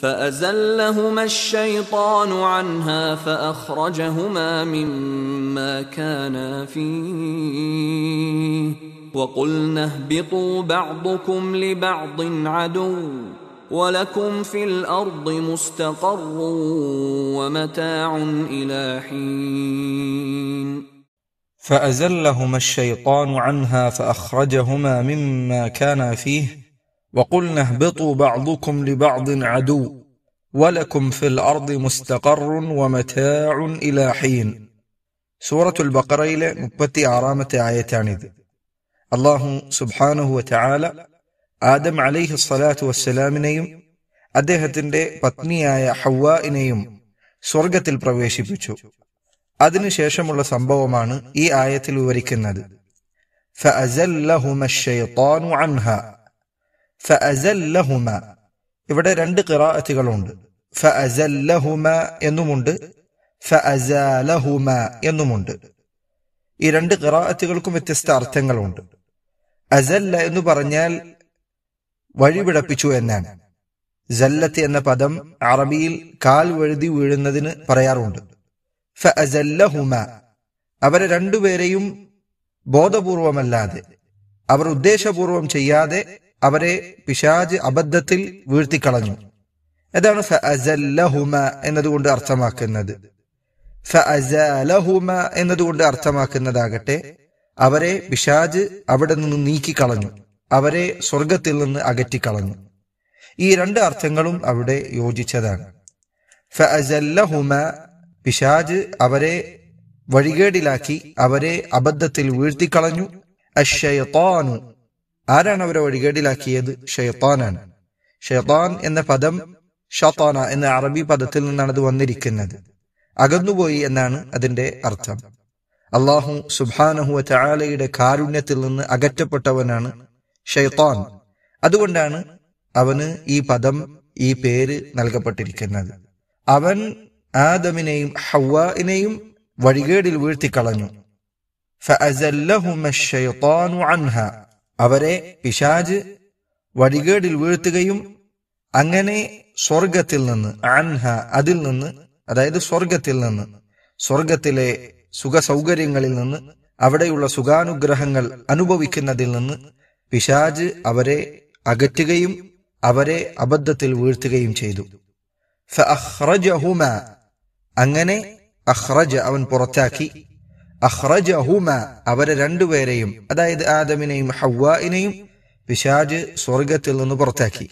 فأزلهما الشيطان عنها فأخرجهما مما كانا فيه وقلنا اهبطوا بعضكم لبعض عدو ولكم في الأرض مستقر ومتاع إلى حين فأزلهما الشيطان عنها فأخرجهما مما كانا فيه وقلنا اهبطوا بعضكم لبعض عدو ولكم في الأرض مستقر ومتاع إلى حين سورة البقرة إلى مبتي أرامة آيتان الله سبحانه وتعالى آدم عليه الصلاة والسلام نيم أدهة بطني آية حواء نيم سورقة البرويشي بيشو أدن شاشم الله سنبو مانو إي آية الوريك فأزلهما الشيطان عنها ഫഅസല്ലഹുമ ഇവിടെ രണ്ട് ഖിറാഅത്തുകളുണ്ട് ഫഅസല്ലഹുമ എന്നുമുണ്ട് ഫഅസാലഹുമ എന്നുമുണ്ട് ഈ രണ്ട് ഖിറാഅത്തുകൾക്കും വ്യത്യസ്ത അർത്ഥങ്ങളുണ്ട് അസല്ല എന്ന് പറഞ്ഞാൽ വഴിവിടപ്പിച്ചു എന്നാണ് ജല്ലത്ത് എന്ന പദം അറബിയിൽ കാൽ വഴുതി വീഴുന്നതിന് പറയാറുണ്ട് ഫഅസല്ലഹുമ അവരെ രണ്ടുപേരെയും ബോധപൂർവമല്ലാതെ അവർ ഉദ്ദേശപൂർവം ചെയ്യാതെ അവരെ പിശാജ് അബദ്ധത്തിൽ വീഴ്ത്തിക്കളഞ്ഞു അതാണ് ഫഅസല്ലഹുമ എന്നതുകൊണ്ട് അർത്ഥമാക്കുന്നത് ഫഅസലഹുമ എന്നതുകൊണ്ട് അർത്ഥമാക്കുന്നതാകട്ടെ അവരെ പിശാജ് അവിടെ നിന്ന് നീക്കിക്കളഞ്ഞു അവരെ സ്വർഗത്തിൽ നിന്ന് അകറ്റിക്കളഞ്ഞു ഈ രണ്ട് അർത്ഥങ്ങളും അവിടെ യോജിച്ചതാണ് ഫഅസല്ലഹുമ പിശാജ് അവരെ വഴികേടിലാക്കി അവരെ അബദ്ധത്തിൽ വീഴ്ത്തിക്കളഞ്ഞു അഷയത്താനു ആരാണ് അവരെ വഴികേടിലാക്കിയത് ഷെയ്ത്താനാണ് ഷെയ്ത്താൻ എന്ന പദം ഷത്താന എന്ന അറബി പദത്തിൽ നിന്നാണ് അത് വന്നിരിക്കുന്നത് അകന്നുപോയി എന്നാണ് അതിന്റെ അർത്ഥം അള്ളാഹു സുബാനഹുവ ചാലയുടെ കാരുണ്യത്തിൽ നിന്ന് അകറ്റപ്പെട്ടവനാണ് ഷെയ്ത്താൻ അതുകൊണ്ടാണ് അവന് ഈ പദം ഈ പേര് നൽകപ്പെട്ടിരിക്കുന്നത് അവൻ ആദമിനെയും ഹവാനെയും വഴികേടിൽ വീഴ്ത്തിക്കളഞ്ഞു അവരെ പിശാജ് വഴികേടിൽ വീഴ്ത്തുകയും അങ്ങനെ സ്വർഗത്തിൽ നിന്ന് അൻഹ അതിൽ നിന്ന് അതായത് സ്വർഗത്തിൽ നിന്ന് സ്വർഗത്തിലെ സുഖ സൗകര്യങ്ങളിൽ നിന്ന് അവിടെയുള്ള സുഖാനുഗ്രഹങ്ങൾ അനുഭവിക്കുന്നതിൽ നിന്ന് പിശാജ് അവരെ അകറ്റുകയും അവരെ അബദ്ധത്തിൽ വീഴ്ത്തുകയും ചെയ്തു അങ്ങനെ അഹ്റജ് അവൻ പുറത്താക്കി അഹ്റജഹുമ അവരെ രണ്ടുപേരെയും അതായത് ആദമിനെയും ഹവ്വായിനെയും പിശാജ് സ്വർഗത്തിൽ നിന്ന് പുറത്താക്കി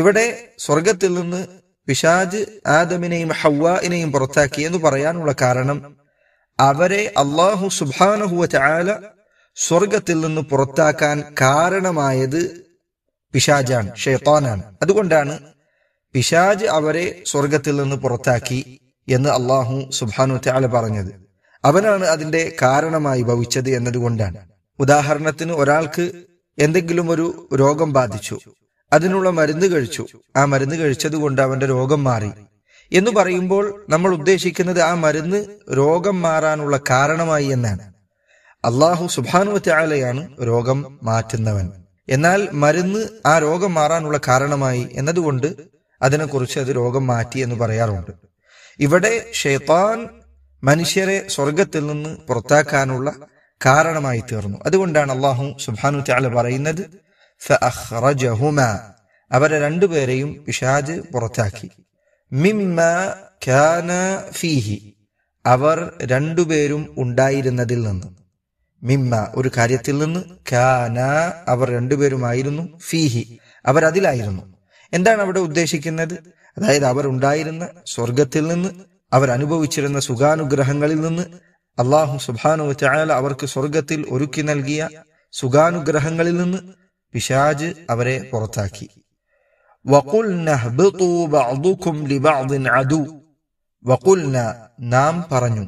ഇവിടെ സ്വർഗത്തിൽ നിന്ന് പിശാജ് ആദമിനെയും ഹവ്വായിനെയും പുറത്താക്കി എന്ന് പറയാനുള്ള കാരണം അവരെ അള്ളാഹു സുബാനഹുവ ചാല സ്വർഗത്തിൽ നിന്ന് പുറത്താക്കാൻ കാരണമായത് പിശാജാണ് ഷെയ്ത്താനാണ് അതുകൊണ്ടാണ് പിശാജ് അവരെ സ്വർഗത്തിൽ നിന്ന് പുറത്താക്കി എന്ന് അള്ളാഹു സുബാനു ചാല പറഞ്ഞത് അവനാണ് അതിന്റെ കാരണമായി ഭവിച്ചത് എന്നതുകൊണ്ടാണ് ഉദാഹരണത്തിന് ഒരാൾക്ക് എന്തെങ്കിലും ഒരു രോഗം ബാധിച്ചു അതിനുള്ള മരുന്ന് കഴിച്ചു ആ മരുന്ന് കൊണ്ട് അവന്റെ രോഗം മാറി എന്ന് പറയുമ്പോൾ നമ്മൾ ഉദ്ദേശിക്കുന്നത് ആ മരുന്ന് രോഗം മാറാനുള്ള കാരണമായി എന്നാണ് അള്ളാഹു സുബാനുവറ്റാലയാണ് രോഗം മാറ്റുന്നവൻ എന്നാൽ മരുന്ന് ആ രോഗം മാറാനുള്ള കാരണമായി എന്നതുകൊണ്ട് അതിനെക്കുറിച്ച് അത് രോഗം മാറ്റി എന്ന് പറയാറുണ്ട് ഇവിടെ ഷെയ്ത്താൻ മനുഷ്യരെ സ്വർഗത്തിൽ നിന്ന് പുറത്താക്കാനുള്ള കാരണമായി തീർന്നു അതുകൊണ്ടാണ് അള്ളാഹു സുബാനു ചാല പറയുന്നത് അവരെ രണ്ടുപേരെയും പിഷാജ് പുറത്താക്കി മിമ്മ ഫീഹി അവർ രണ്ടുപേരും ഉണ്ടായിരുന്നതിൽ നിന്ന് മിമ്മ ഒരു കാര്യത്തിൽ നിന്ന് ഖാന അവർ രണ്ടുപേരുമായിരുന്നു ഫീഹി അവരതിലായിരുന്നു എന്താണ് അവിടെ ഉദ്ദേശിക്കുന്നത് അതായത് അവർ ഉണ്ടായിരുന്ന സ്വർഗത്തിൽ നിന്ന് അവർ അനുഭവിച്ചിരുന്ന സുഖാനുഗ്രഹങ്ങളിൽ നിന്ന് അള്ളാഹു സുബാനു ചായാല അവർക്ക് സ്വർഗത്തിൽ ഒരുക്കി നൽകിയ സുഖാനുഗ്രഹങ്ങളിൽ നിന്ന് പിശാജ് അവരെ പുറത്താക്കി വഖുൽന നാം പറഞ്ഞു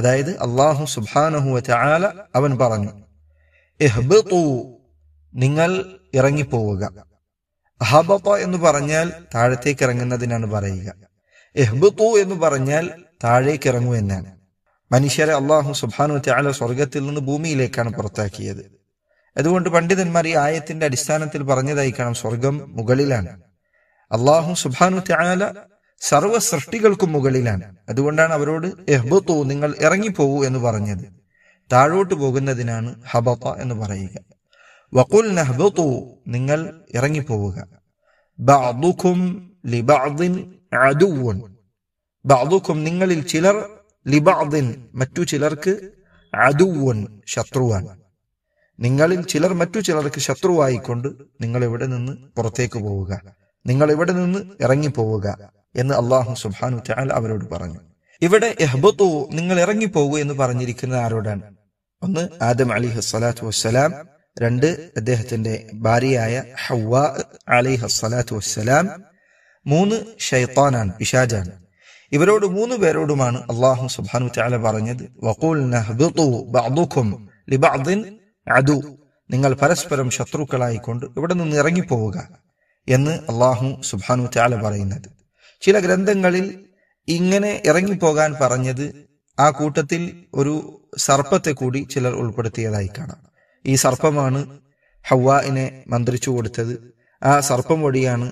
അതായത് അള്ളാഹു സുബാനഹു ചായാല അവൻ പറഞ്ഞു എഹ്ബു നിങ്ങൾ ഇറങ്ങിപ്പോവുക ഹബപ്പ എന്ന് പറഞ്ഞാൽ താഴത്തേക്ക് ഇറങ്ങുന്നതിനാണ് പറയുക എഹ്ബത്തു എന്ന് പറഞ്ഞാൽ താഴേക്ക് ഇറങ്ങൂ എന്നാണ് മനുഷ്യരെ അള്ളാഹു സുബാനു ത്യാല സ്വർഗത്തിൽ നിന്ന് ഭൂമിയിലേക്കാണ് പുറത്താക്കിയത് അതുകൊണ്ട് പണ്ഡിതന്മാർ ഈ ആയത്തിന്റെ അടിസ്ഥാനത്തിൽ പറഞ്ഞതായി കാണാം സ്വർഗം മുകളിലാണ് അള്ളാഹു സുബാനു ത്യാല സർവ്വ സൃഷ്ടികൾക്കും മുകളിലാണ് അതുകൊണ്ടാണ് അവരോട് എഹ്ബത്തു നിങ്ങൾ ഇറങ്ങിപ്പോകൂ എന്ന് പറഞ്ഞത് താഴോട്ട് പോകുന്നതിനാണ് ഹബത്ത എന്ന് പറയുക വക്കുൽ നെഹ്ബത്തു നിങ്ങൾ ഇറങ്ങിപ്പോവുക ലിബഅദിൻ അദുവുൻ ബാദുക്കും നിങ്ങളിൽ ചിലർ ലിബാദിൻ മറ്റു ചിലർക്ക് അദുവുൻ ശത്രുവാണ് നിങ്ങളിൽ ചിലർ മറ്റു ചിലർക്ക് ശത്രുവായിക്കൊണ്ട് നിങ്ങൾ ഇവിടെ നിന്ന് പുറത്തേക്ക് പോവുക നിങ്ങൾ ഇവിടെ നിന്ന് ഇറങ്ങിപ്പോവുക എന്ന് അള്ളാഹു സുബാനു ചാൽ അവരോട് പറഞ്ഞു ഇവിടെ എഹ്ബത്തു നിങ്ങൾ ഇറങ്ങിപ്പോകൂ എന്ന് പറഞ്ഞിരിക്കുന്നത് ആരോടാണ് ഒന്ന് ആദം അലി ഹസ്സലാത്തു വസ്സലാം രണ്ട് അദ്ദേഹത്തിന്റെ ഭാര്യയായ ഹവ അലി ഹസ്സലാത്തു വസ്സലാം മൂന്ന് ഷൈത്താനാണ് പിശാജാണ് ഇവരോട് മൂന്ന് പേരോടുമാണ് അള്ളാഹു സുബാനു ചാല പറഞ്ഞത് നിങ്ങൾ പരസ്പരം ശത്രുക്കളായിക്കൊണ്ട് ഇവിടെ നിന്ന് ഇറങ്ങിപ്പോവുക എന്ന് അള്ളാഹു സുബാനു ചാല പറയുന്നത് ചില ഗ്രന്ഥങ്ങളിൽ ഇങ്ങനെ ഇറങ്ങിപ്പോകാൻ പറഞ്ഞത് ആ കൂട്ടത്തിൽ ഒരു സർപ്പത്തെ കൂടി ചിലർ ഉൾപ്പെടുത്തിയതായി കാണാം ഈ സർപ്പമാണ് ഹവാഇനെ മന്ത്രിച്ചു കൊടുത്തത് ആ സർപ്പം വഴിയാണ്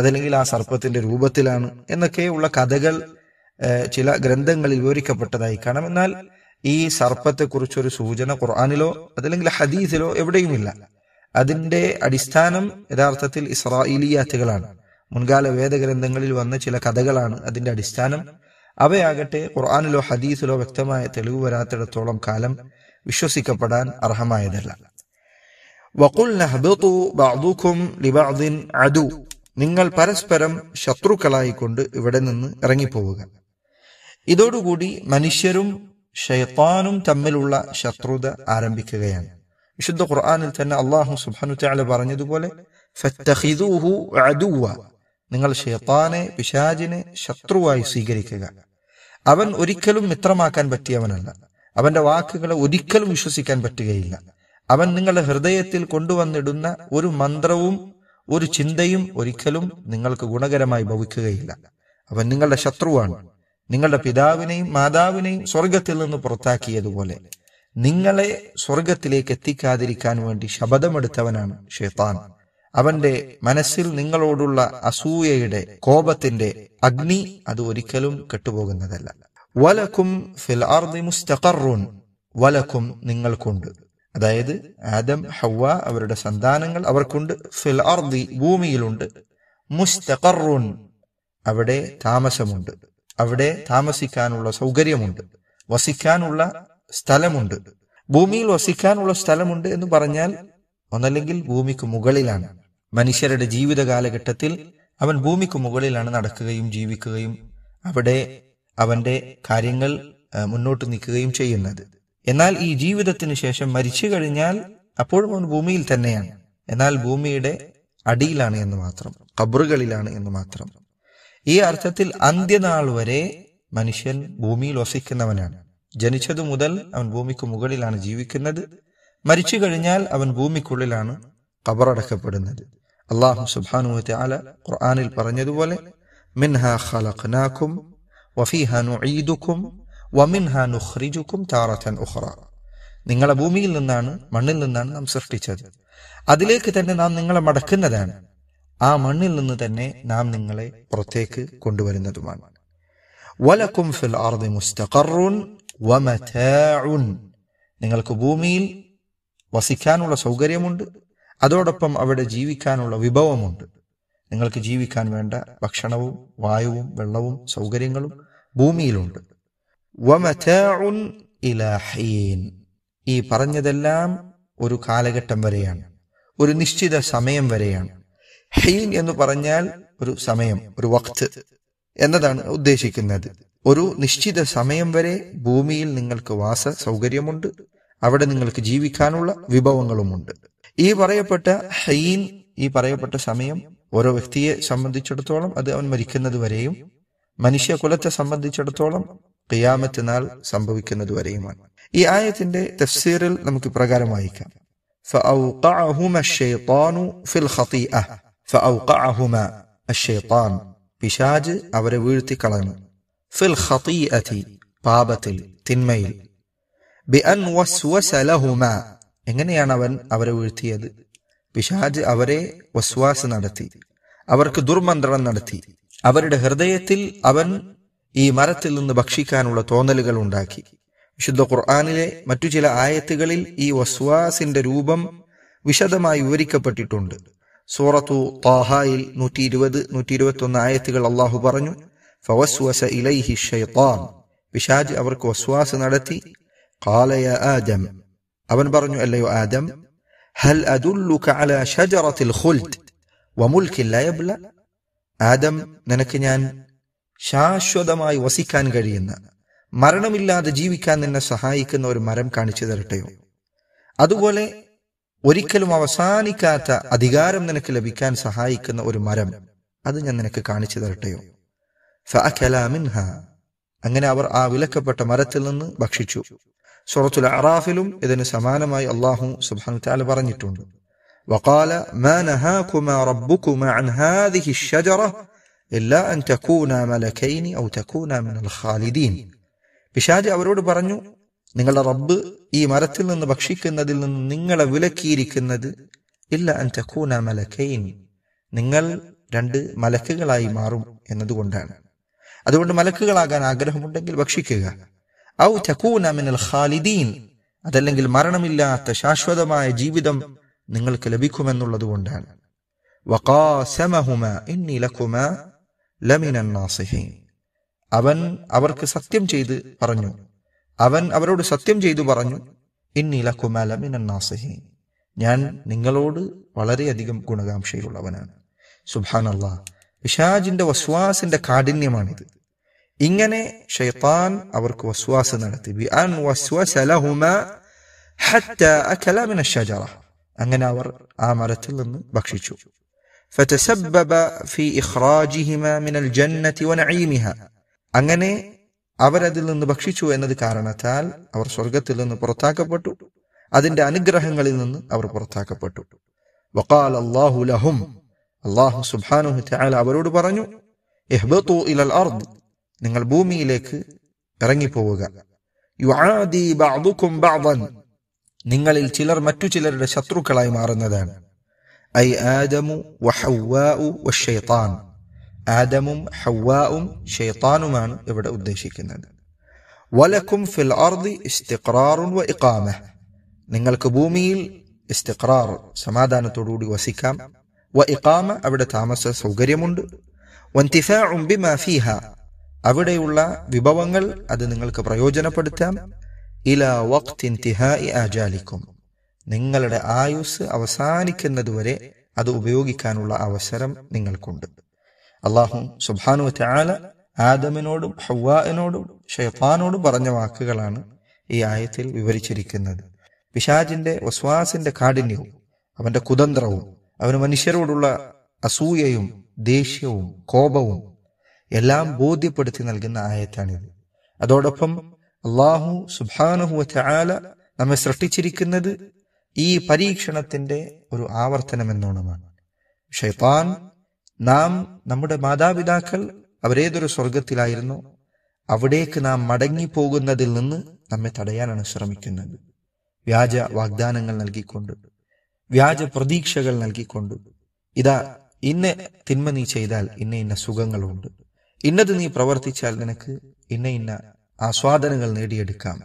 അതല്ലെങ്കിൽ ആ സർപ്പത്തിന്റെ രൂപത്തിലാണ് എന്നൊക്കെയുള്ള കഥകൾ ചില ഗ്രന്ഥങ്ങളിൽ വിവരിക്കപ്പെട്ടതായി കാണാം എന്നാൽ ഈ സർപ്പത്തെക്കുറിച്ചൊരു സൂചന ഖുർആാനിലോ അതല്ലെങ്കിൽ ഹദീസിലോ എവിടെയുമില്ല അതിന്റെ അടിസ്ഥാനം യഥാർത്ഥത്തിൽ ഇസ്രായേലിയാത്തുകളാണ് മുൻകാല വേദഗ്രന്ഥങ്ങളിൽ വന്ന ചില കഥകളാണ് അതിന്റെ അടിസ്ഥാനം അവയാകട്ടെ ഖുർആാനിലോ ഹദീസിലോ വ്യക്തമായ തെളിവ് വരാത്തിടത്തോളം കാലം വിശ്വസിക്കപ്പെടാൻ അർഹമായതല്ല വഖുൽ ലിബഅദിൻ നിങ്ങൾ പരസ്പരം ശത്രുക്കളായിക്കൊണ്ട് ഇവിടെ നിന്ന് ഇറങ്ങിപ്പോവുക ഇതോടുകൂടി മനുഷ്യരും ഷെയ്ത്താനും തമ്മിലുള്ള ശത്രുത ആരംഭിക്കുകയാണ് വിശുദ്ധ ഖുർആാനിൽ തന്നെ അള്ളാഹു സുബാനു ചാല പറഞ്ഞതുപോലെ നിങ്ങൾ ഷെയ്ത്താനെ പിശാജിനെ ശത്രുവായി സ്വീകരിക്കുക അവൻ ഒരിക്കലും മിത്രമാക്കാൻ പറ്റിയവനല്ല അവന്റെ വാക്കുകളെ ഒരിക്കലും വിശ്വസിക്കാൻ പറ്റുകയില്ല അവൻ നിങ്ങളുടെ ഹൃദയത്തിൽ കൊണ്ടുവന്നിടുന്ന ഒരു മന്ത്രവും ഒരു ചിന്തയും ഒരിക്കലും നിങ്ങൾക്ക് ഗുണകരമായി ഭവിക്കുകയില്ല അവൻ നിങ്ങളുടെ ശത്രുവാണ് നിങ്ങളുടെ പിതാവിനെയും മാതാവിനെയും സ്വർഗത്തിൽ നിന്ന് പുറത്താക്കിയതുപോലെ നിങ്ങളെ സ്വർഗത്തിലേക്ക് എത്തിക്കാതിരിക്കാൻ വേണ്ടി ശപഥമെടുത്തവനാണ് ഷെയ്ത്താൻ അവന്റെ മനസ്സിൽ നിങ്ങളോടുള്ള അസൂയയുടെ കോപത്തിന്റെ അഗ്നി അത് ഒരിക്കലും കെട്ടുപോകുന്നതല്ല വലക്കും ഫിൽ വലക്കും നിങ്ങൾക്കുണ്ട് അതായത് ആദം ഹവ അവരുടെ സന്താനങ്ങൾ അവർക്കുണ്ട് ഫിൽ അർദി ഭൂമിയിലുണ്ട് മുസ്തഖറുൻ അവിടെ താമസമുണ്ട് അവിടെ താമസിക്കാനുള്ള സൗകര്യമുണ്ട് വസിക്കാനുള്ള സ്ഥലമുണ്ട് ഭൂമിയിൽ വസിക്കാനുള്ള സ്ഥലമുണ്ട് എന്ന് പറഞ്ഞാൽ ഒന്നല്ലെങ്കിൽ ഭൂമിക്ക് മുകളിലാണ് മനുഷ്യരുടെ ജീവിത കാലഘട്ടത്തിൽ അവൻ ഭൂമിക്ക് മുകളിലാണ് നടക്കുകയും ജീവിക്കുകയും അവിടെ അവന്റെ കാര്യങ്ങൾ മുന്നോട്ട് നിൽക്കുകയും ചെയ്യുന്നത് എന്നാൽ ഈ ജീവിതത്തിന് ശേഷം മരിച്ചു കഴിഞ്ഞാൽ അപ്പോഴും അവൻ ഭൂമിയിൽ തന്നെയാണ് എന്നാൽ ഭൂമിയുടെ അടിയിലാണ് എന്ന് മാത്രം കബറുകളിലാണ് എന്ന് മാത്രം ഈ അർത്ഥത്തിൽ അന്ത്യനാൾ വരെ മനുഷ്യൻ ഭൂമിയിൽ വസിക്കുന്നവനാണ് ജനിച്ചതു മുതൽ അവൻ ഭൂമിക്ക് മുകളിലാണ് ജീവിക്കുന്നത് മരിച്ചു കഴിഞ്ഞാൽ അവൻ ഭൂമിക്കുള്ളിലാണ് കബറടക്കപ്പെടുന്നത് അള്ളാഹു സുബാനു ആല ഖുർആാനിൽ പറഞ്ഞതുപോലെ മിൻഹ ഖലഖ്നാക്കും വഫീഹ നുഈദുക്കും വമിൻ ഹാ താറത്തൻ ഉഹ്റ നിങ്ങളെ ഭൂമിയിൽ നിന്നാണ് മണ്ണിൽ നിന്നാണ് നാം സൃഷ്ടിച്ചത് അതിലേക്ക് തന്നെ നാം നിങ്ങളെ മടക്കുന്നതാണ് ആ മണ്ണിൽ നിന്ന് തന്നെ നാം നിങ്ങളെ പുറത്തേക്ക് കൊണ്ടുവരുന്നതുമാണ് വലക്കും ഫിൽ ആർദി മുസ്തഖറുൻ വമതാഉൻ നിങ്ങൾക്ക് ഭൂമിയിൽ വസിക്കാനുള്ള സൗകര്യമുണ്ട് അതോടൊപ്പം അവിടെ ജീവിക്കാനുള്ള വിഭവമുണ്ട് നിങ്ങൾക്ക് ജീവിക്കാൻ വേണ്ട ഭക്ഷണവും വായുവും വെള്ളവും സൗകര്യങ്ങളും ഭൂമിയിലുണ്ട് ഈ പറഞ്ഞതെല്ലാം ഒരു കാലഘട്ടം വരെയാണ് ഒരു നിശ്ചിത സമയം വരെയാണ് ഹീൻ എന്ന് പറഞ്ഞാൽ ഒരു സമയം ഒരു വക്ത് എന്നതാണ് ഉദ്ദേശിക്കുന്നത് ഒരു നിശ്ചിത സമയം വരെ ഭൂമിയിൽ നിങ്ങൾക്ക് വാസ സൗകര്യമുണ്ട് അവിടെ നിങ്ങൾക്ക് ജീവിക്കാനുള്ള വിഭവങ്ങളുമുണ്ട് ഈ പറയപ്പെട്ട ഹെയിൻ ഈ പറയപ്പെട്ട സമയം ഓരോ വ്യക്തിയെ സംബന്ധിച്ചിടത്തോളം അത് അവൻ മരിക്കുന്നത് വരെയും മനുഷ്യകുലത്തെ സംബന്ധിച്ചിടത്തോളം ഖിയാമത്ത് നാൾ സംഭവിക്കുന്നതുവരെയുമാണ് ഈ ആയത്തിന്റെ തഫ്സീറിൽ നമുക്ക് പ്രകാരം വായിക്കാം പിശാജ് അവരെ വീഴ്ത്തി കളഞ്ഞു ഫിൽ പാപത്തിൽ തിന്മയിൽ എങ്ങനെയാണ് അവൻ അവരെ വീഴ്ത്തിയത് പിശാജ് അവരെ വസ്വാസ് നടത്തി അവർക്ക് ദുർമന്ത്രണം നടത്തി അവരുടെ ഹൃദയത്തിൽ അവൻ ഈ മരത്തിൽ നിന്ന് ഭക്ഷിക്കാനുള്ള തോന്നലുകൾ ഉണ്ടാക്കി വിശുദ്ധ ഖുർആാനിലെ മറ്റു ചില ആയത്തുകളിൽ ഈ വസ്വാസിന്റെ രൂപം വിശദമായി വിവരിക്കപ്പെട്ടിട്ടുണ്ട് സൂറത്തു താഹായിൽ നൂറ്റി ഇരുപത് നൂറ്റി ഇരുപത്തി ഒന്ന് ആയത്തുകൾ അള്ളാഹു പറഞ്ഞു ഫവസ്വസ ഇലൈഹി ഷൈത്താൻ അവർക്ക് വസ്വാസ് നടത്തി കാലയ ആദം അവൻ പറഞ്ഞു അല്ലയോ ആദം ഹൽ അദുല്ലുക അല ഷജറത്തിൽ ഖുൽദ് ആദം നിനക്ക് ഞാൻ ശാശ്വതമായി വസിക്കാൻ കഴിയുന്ന മരണമില്ലാതെ ജീവിക്കാൻ നിന്നെ സഹായിക്കുന്ന ഒരു മരം കാണിച്ചു തരട്ടെയോ അതുപോലെ ഒരിക്കലും അവസാനിക്കാത്ത അധികാരം നിനക്ക് ലഭിക്കാൻ സഹായിക്കുന്ന ഒരു മരം അത് ഞാൻ നിനക്ക് കാണിച്ചു തരട്ടെയോ ഫഅഖലാമിൻഹ അങ്ങനെ അവർ ആ വിലക്കപ്പെട്ട മരത്തിൽ നിന്ന് ഭക്ഷിച്ചു സൂറത്തുൽ അറാഫിലും ഇതിന് സമാനമായി അള്ളാഹു സുബ്ഹാനു പറഞ്ഞിട്ടുണ്ട് വഖാല ഇല്ല أن تكونا ملكين പിശാജ് അവരോട് പറഞ്ഞു നിങ്ങളുടെ റബ്ബ് ഈ മരത്തിൽ നിന്ന് ഭക്ഷിക്കുന്നതിൽ നിന്ന് നിങ്ങളെ വിലക്കിയിരിക്കുന്നത് ഇല്ല അൻ മലക്കൈൻ നിങ്ങൾ രണ്ട് മലക്കുകളായി മാറും എന്നതുകൊണ്ടാണ് അതുകൊണ്ട് മലക്കുകളാകാൻ ആഗ്രഹമുണ്ടെങ്കിൽ ഭക്ഷിക്കുക ഔ തക്കൂന മിനൽ ഖാലിദീൻ അതല്ലെങ്കിൽ മരണമില്ലാത്ത ശാശ്വതമായ ജീവിതം നിങ്ങൾക്ക് ലഭിക്കുമെന്നുള്ളത് കൊണ്ടാണ് ഇന്നി ലക്കുമ ലമിനൻ നാസിഹീൻ അവൻ അവർക്ക് സത്യം ചെയ്ത് പറഞ്ഞു അവൻ അവരോട് സത്യം ചെയ്തു പറഞ്ഞു ഇന്നീലക്കുമ ലമിനൻ ഞാൻ നിങ്ങളോട് വളരെയധികം ഗുണകാംക്ഷയുള്ളവനാണ് സുബാനല്ലാ പിശാജിന്റെ വസ്വാസിന്റെ കാഠിന്യമാണിത് ഇങ്ങനെ ഷെയ്ത്താൻ അവർക്ക് വസ്വാസ് നടത്തി അങ്ങനെ അവർ ആ മരത്തിൽ നിന്ന് ഭക്ഷിച്ചു ഫതസബ്ബബ ഫി ഇഖ്റാജിഹിമ മിനൽ ജന്നതി വനഈമിഹ അങ്ങനെ അവരതിൽ നിന്ന് ഭക്ഷിച്ചു എന്നത് കാരണത്താൽ അവർ സ്വർഗത്തിൽ നിന്ന് പുറത്താക്കപ്പെട്ടു അതിന്റെ അനുഗ്രഹങ്ങളിൽ നിന്ന് അവർ പുറത്താക്കപ്പെട്ടു വഖാൽ ലഹും അള്ളാഹു സുബ്ഹാനഹു തആല അവരോട് പറഞ്ഞു ഇഹ്ബതു ഇലൽ അർദ് നിങ്ങൾ ഭൂമിയിലേക്ക് ഇറങ്ങിപ്പോവുക യുആദി നിങ്ങളിൽ ചിലർ മറ്റു ചിലരുടെ ശത്രുക്കളായി മാറുന്നതാണ് أي آدم وحواء والشيطان آدم حواء شيطان ما يبدأ الدشيك ولكم في الأرض استقرار وإقامة نقل كبومي استقرار سمادان تروري وسكام وإقامة أبدا تامس سوغري مند وانتفاع بما فيها أبدا يولا ببوانغل أدن نقل كبريوجنا إلى وقت انتهاء آجالكم നിങ്ങളുടെ ആയുസ് അവസാനിക്കുന്നതുവരെ അത് ഉപയോഗിക്കാനുള്ള അവസരം നിങ്ങൾക്കുണ്ട് അള്ളാഹു സുബാനു ചാല ആദമിനോടും ഹവ്വാനോടും ഷെയ്ഫാനോടും പറഞ്ഞ വാക്കുകളാണ് ഈ ആയത്തിൽ വിവരിച്ചിരിക്കുന്നത് പിശാജിന്റെ വസ്വാസിന്റെ കാഠിന്യവും അവന്റെ കുതന്ത്രവും അവന് മനുഷ്യരോടുള്ള അസൂയയും ദേഷ്യവും കോപവും എല്ലാം ബോധ്യപ്പെടുത്തി നൽകുന്ന ആയത്താണിത് അതോടൊപ്പം അള്ളാഹു സുബാനുഹുവ ചാല നമ്മെ സൃഷ്ടിച്ചിരിക്കുന്നത് ഈ പരീക്ഷണത്തിന്റെ ഒരു ആവർത്തനം എന്നോണമാണ് ഷെയ്ത്താൻ നാം നമ്മുടെ മാതാപിതാക്കൾ അവരേതൊരു സ്വർഗത്തിലായിരുന്നു അവിടേക്ക് നാം മടങ്ങി പോകുന്നതിൽ നിന്ന് നമ്മെ തടയാനാണ് ശ്രമിക്കുന്നത് വ്യാജ വാഗ്ദാനങ്ങൾ നൽകിക്കൊണ്ട് വ്യാജ പ്രതീക്ഷകൾ നൽകിക്കൊണ്ട് ഇതാ ഇന്ന തിന്മ നീ ചെയ്താൽ ഇന്ന ഇന്ന സുഖങ്ങളുണ്ട് ഇന്നത് നീ പ്രവർത്തിച്ചാൽ നിനക്ക് ഇന്ന ഇന്ന ആസ്വാദനങ്ങൾ നേടിയെടുക്കാം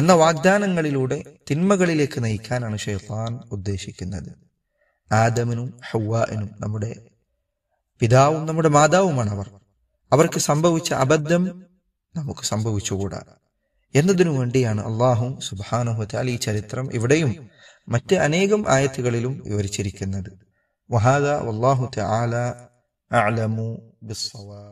എന്ന വാഗ്ദാനങ്ങളിലൂടെ തിന്മകളിലേക്ക് നയിക്കാനാണ് ഷെയ്ഫാൻ ഉദ്ദേശിക്കുന്നത് ആദമിനും ഹൗവാനും നമ്മുടെ പിതാവും നമ്മുടെ മാതാവുമാണ് അവർ അവർക്ക് സംഭവിച്ച അബദ്ധം നമുക്ക് സംഭവിച്ചുകൂടാ എന്നതിനു വേണ്ടിയാണ് അള്ളാഹു സുബാനുഹത്താൽ ഈ ചരിത്രം ഇവിടെയും മറ്റ് അനേകം ആയത്തുകളിലും വിവരിച്ചിരിക്കുന്നത് വഹാദ വല്ലാഹു തആല അഅലമു ബിസ്സവാ